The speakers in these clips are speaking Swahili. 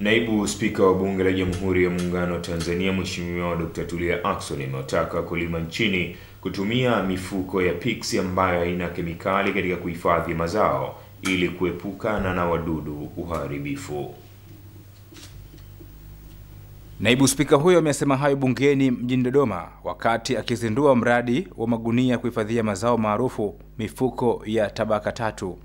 Naibu Spika wa Bunge la Jamhuri ya Muungano wa Tanzania Mheshimiwa Dr. Tulia Ackson amewataka wakulima nchini kutumia mifuko ya PICS ambayo haina kemikali katika kuhifadhi mazao ili kuepukana na wadudu uharibifu. Naibu Spika huyo amesema hayo bungeni mjini Dodoma wakati akizindua mradi wa magunia ya kuhifadhia mazao maarufu mifuko ya tabaka tatu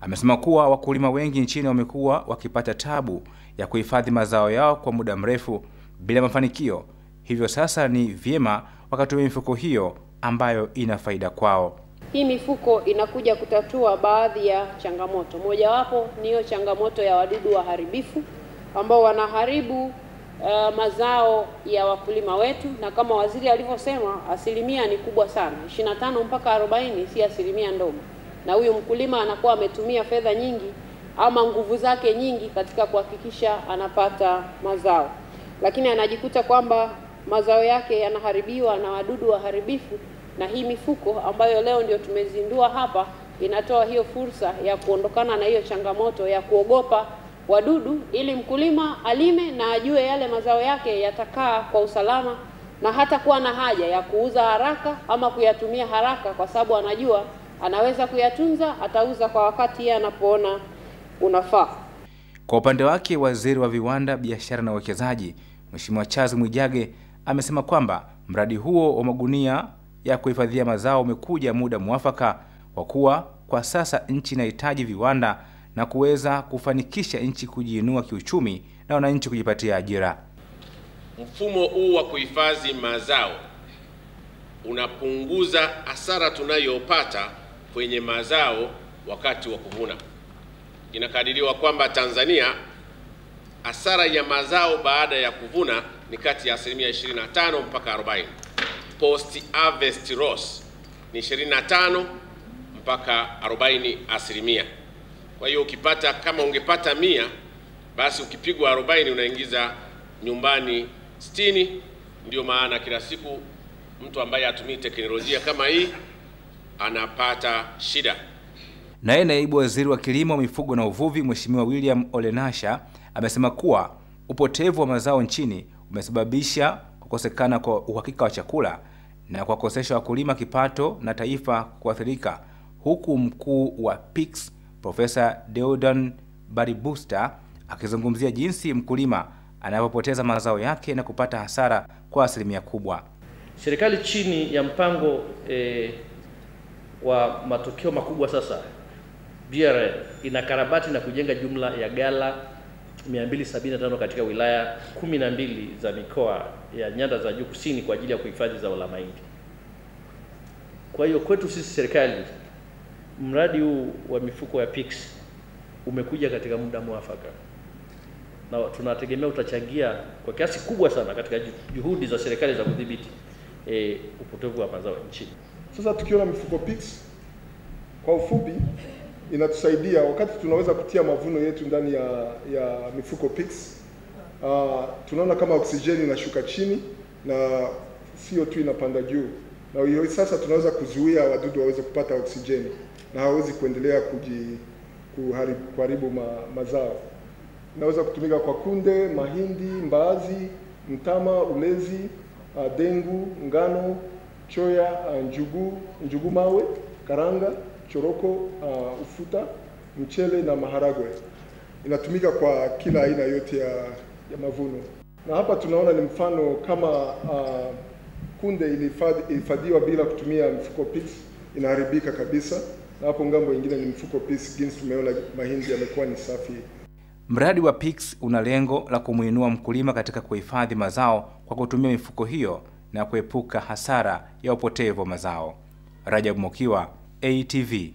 Amesema kuwa wakulima wengi nchini wamekuwa wakipata tabu ya kuhifadhi mazao yao kwa muda mrefu bila mafanikio, hivyo sasa ni vyema wakatumia mifuko hiyo ambayo ina faida kwao. Hii mifuko inakuja kutatua baadhi ya changamoto, mojawapo ni hiyo changamoto ya wadudu waharibifu ambao wanaharibu uh, mazao ya wakulima wetu, na kama waziri alivyosema, asilimia ni kubwa sana, 25 mpaka 40, si asilimia ndogo na huyu mkulima anakuwa ametumia fedha nyingi ama nguvu zake nyingi katika kuhakikisha anapata mazao, lakini anajikuta kwamba mazao yake yanaharibiwa na wadudu waharibifu, na hii mifuko ambayo leo ndio tumezindua hapa inatoa hiyo fursa ya kuondokana na hiyo changamoto ya kuogopa wadudu, ili mkulima alime na ajue yale mazao yake yatakaa kwa usalama na hata kuwa na haja ya kuuza haraka ama kuyatumia haraka, kwa sababu anajua anaweza kuyatunza, atauza kwa wakati yeye anapoona unafaa. Kwa upande wake, waziri wa viwanda, biashara na uwekezaji Mheshimiwa Charles Mwijage amesema kwamba mradi huo wa magunia ya kuhifadhia mazao umekuja muda mwafaka kwa kuwa kwa sasa nchi inahitaji viwanda na kuweza kufanikisha nchi kujiinua kiuchumi na wananchi kujipatia ajira. Mfumo huu wa kuhifadhi mazao unapunguza hasara tunayopata kwenye mazao wakati wa kuvuna. Inakadiriwa kwamba Tanzania hasara ya mazao baada ya kuvuna ni kati ya asilimia 25 mpaka 40. Post harvest loss ni 25 mpaka 40 asilimia. Kwa hiyo ukipata kama ungepata mia basi ukipigwa 40 unaingiza nyumbani 60. Ndio maana kila siku mtu ambaye atumii teknolojia kama hii anapata shida. Naye naibu waziri wa kilimo, mifugo na uvuvi, Mheshimiwa William Olenasha amesema kuwa upotevu wa mazao nchini umesababisha kukosekana kwa uhakika wa chakula na kuwakosesha wakulima kipato na taifa kuathirika, huku mkuu wa PICS Profesa Deodan Baribusta akizungumzia jinsi mkulima anavyopoteza mazao yake na kupata hasara kwa asilimia kubwa. Serikali chini ya mpango eh wa matukio makubwa sasa BRL inakarabati na kujenga jumla ya gala 275 katika wilaya 12 za mikoa ya nyanda za juu kusini kwa ajili ya kuhifadhi zao la mahindi. Kwa hiyo kwetu sisi serikali, mradi huu wa mifuko ya PICS umekuja katika muda mwafaka na tunategemea utachangia kwa kiasi kubwa sana katika juhudi za serikali za kudhibiti e, upotevu wa mazao nchini. Sasa tukiona mifuko Pix kwa ufupi inatusaidia wakati tunaweza kutia mavuno yetu ndani ya, ya mifuko Pix. Uh, tunaona kama oksijeni inashuka chini na CO2 inapanda juu, na hiyo sasa tunaweza kuzuia wadudu waweze kupata oksijeni na hawawezi kuendelea kuji, kuharibu, kuharibu ma, mazao. Inaweza kutumika kwa kunde, mahindi, mbaazi, mtama, ulezi, uh, dengu, ngano choya, uh, njugu, njugu mawe, karanga, choroko, uh, ufuta, mchele na maharagwe. Inatumika kwa kila aina yote ya, ya mavuno, na hapa tunaona ni mfano kama uh, kunde ilihifadhiwa bila kutumia mfuko PIX inaharibika kabisa, na hapo ngambo nyingine ni mfuko PIX, jinsi tumeona mahindi yamekuwa ni safi. Mradi wa PIX una lengo la kumwinua mkulima katika kuhifadhi mazao kwa kutumia mifuko hiyo na kuepuka hasara ya upotevu wa mazao. Rajab Mokiwa, ATV.